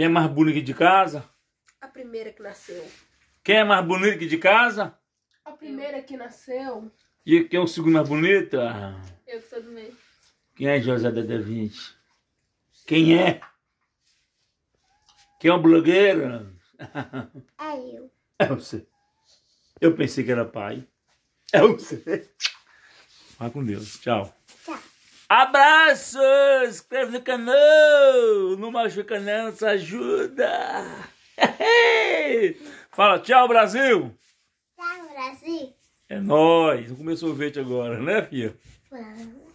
Quem é mais bonito de casa? A primeira que nasceu. Quem é mais bonito de casa? A primeira que nasceu. E quem é o segundo mais bonito? Ah. Eu que sou do meio. Quem é José da Vinci? Quem é? Quem é o blogueiro? É eu. É você. Eu pensei que era pai. É você. Vai com Deus. Tchau. Tchau. Abraços! Inscreve no canal! Brasil machucanense, ajuda! Fala tchau, Brasil! Tchau, Brasil! É nóis! começou o verde agora, né, filha? Vamos.